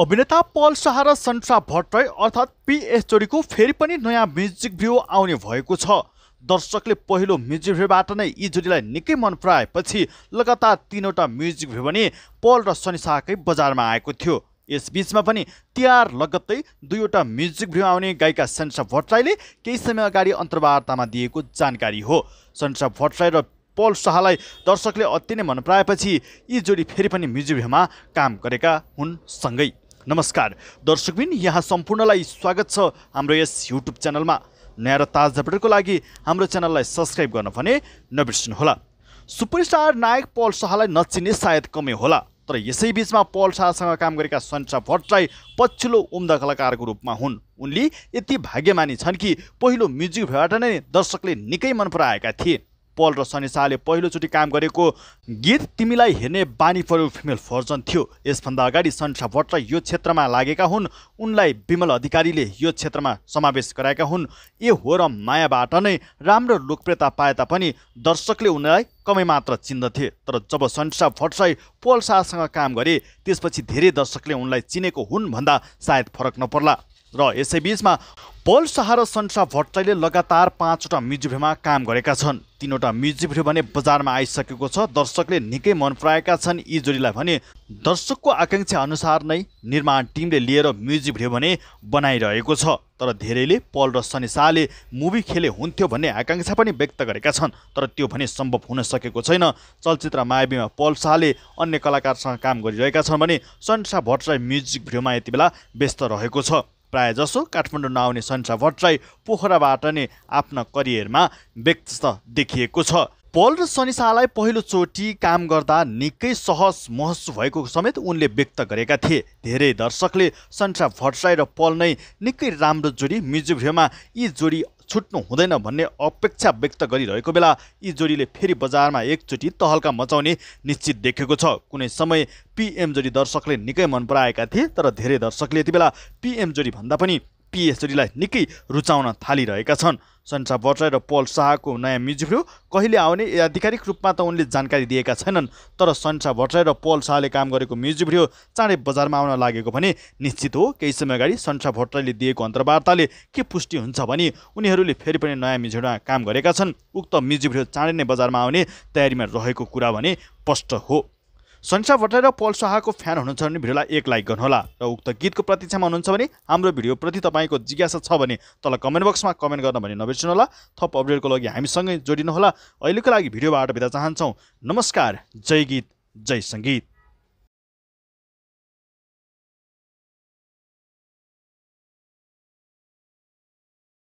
अभिनेता पल शाह र सन्सा भट्टराई अर्थात् पिएस जोडीको फेरि पनि नयाँ म्युजिक भिडियो आउने भएको छ दर्शकले पहिलो म्युजिक भिडियोबाट नै यी जोडीलाई निकै मन पराएपछि लगातार तिनवटा म्युजिक भिडियो भने पल र सनी शाहकै बजारमा आएको थियो यसबिचमा पनि तिहार लगत्तै दुईवटा म्युजिक भिडियो आउने गायिका सन्सा भट्टराईले केही समय अगाडि अन्तर्वार्तामा दिएको जानकारी हो सन्सा भट्टराई र पल शाहलाई दर्शकले अति नै मन पराएपछि यी जोडी फेरि पनि म्युजिक भिडियोमा काम गरेका हुन् सँगै नमस्कार दर्शकबिन यहाँ सम्पूर्णलाई स्वागत छ हाम्रो यस युट्युब च्यानलमा नयाँ र ताज अपडेटको लागि हाम्रो च्यानललाई सब्सक्राइब गर्न भने नबिर्सिनुहोला सुपरस्टार नायक पल शाहलाई नचिन्ने सायद कमै होला तर यसै बिचमा पल शाहसँग काम गरेका सन्सा भट्टराई पछिल्लो उम्दा कलाकारको रूपमा हुन् उनले यति भाग्यमानी छन् कि पहिलो म्युजिक भिडियोबाट नै दर्शकले निकै मन पराएका थिए पल र सनी शाहले पहिलोचोटि काम गरेको गीत तिमीलाई हेर्ने बानी पर्यो फिमेल भर्जन थियो यसभन्दा अगाडि सनसा भट्ट यो क्षेत्रमा लागेका हुन् उनलाई विमल अधिकारीले यो क्षेत्रमा समावेश गराएका हुन् ए हो र मायाबाट नै राम्रो लोकप्रियता पाए तापनि दर्शकले उनलाई कमै मात्र चिन्दथे तर जब सनसा भट्टराई पोल शाहसँग काम गरे त्यसपछि धेरै दर्शकले उनलाई चिनेको हुन् भन्दा सायद फरक नपर्ला र यसैबिचमा पल शाह र सन्सा भट्टराईले लगातार पाँचवटा भिडियोमा काम गरेका छन् तिनवटा भिडियो भने बजारमा आइसकेको छ दर्शकले निकै मन पराएका छन् यी जोडीलाई भने दर्शकको आकाङ्क्षा अनुसार नै निर्माण टिमले लिएर म्युजिक भिडियो भने बनाइरहेको छ तर धेरैले पल र शाहले मुभी खेले हुन्थ्यो भन्ने आकाङ्क्षा पनि व्यक्त गरेका छन् तर त्यो भने सम्भव हुन सकेको छैन चलचित्र मायावीमा पल शाहले अन्य कलाकारसँग काम गरिरहेका छन् भने सनसा भट्टराई म्युजिक भिडियोमा यति बेला व्यस्त रहेको छ प्रायःजसो काठमाडौँ नआउने सन्सा भट्टराई पोखराबाट नै आफ्ना करियरमा व्यक्त देखिएको छ पल र सनिसालाई पहिलोचोटि काम गर्दा निकै सहज महसुस भएको समेत उनले व्यक्त गरेका थिए धेरै दर्शकले सन्सा भट्टराई र पल नै निकै राम्रो जोडी म्युजिक भिडियोमा यी जोडी छुट्नु हुँदैन भन्ने अपेक्षा व्यक्त गरिरहेको बेला यी जोडीले फेरि बजारमा एकचोटि तहल्का मचाउने निश्चित देखेको छ कुनै समय पिएम जोडी दर्शकले निकै मन पराएका थिए तर धेरै दर्शकले यति बेला पिएम जोडी भन्दा पनि पिएचडीलाई निकै रुचाउन थालिरहेका छन् सन्सा भट्टराई र पल शाहको नयाँ म्युजिक भिडियो कहिले आउने आधिकारिक रूपमा त उनले जानकारी दिएका छैनन् तर सन्सा भट्टराई र पल शाहले काम गरेको म्युजिक भिडियो चाँडै बजारमा आउन लागेको भने निश्चित हो केही समय अगाडि सन्सा भट्टराईले दिएको अन्तर्वार्ताले के पुष्टि हुन्छ भने उनीहरूले फेरि पनि नयाँ म्युजिक भिडियोमा काम गरेका छन् उक्त म्युजिक भिडियो चाँडै नै बजारमा आउने तयारीमा रहेको कुरा भने स्पष्ट हो सन्सा भट्टराई र पल शाहको फ्यान हुनुहुन्छ भने भिडियोलाई एक लाइक गर्नुहोला र उक्त गीतको प्रतीक्षामा हुनुहुन्छ भने हाम्रो भिडियोप्रति तपाईँको जिज्ञासा छ भने तल कमेन्ट बक्समा कमेन्ट गर्न भने नबिर्सिनुहोला थप अपडेटको लागि हामीसँगै जोडिनुहोला अहिलेको लागि भिडियोबाट बिदा चाहन्छौँ नमस्कार जय गीत जय सङ्गीत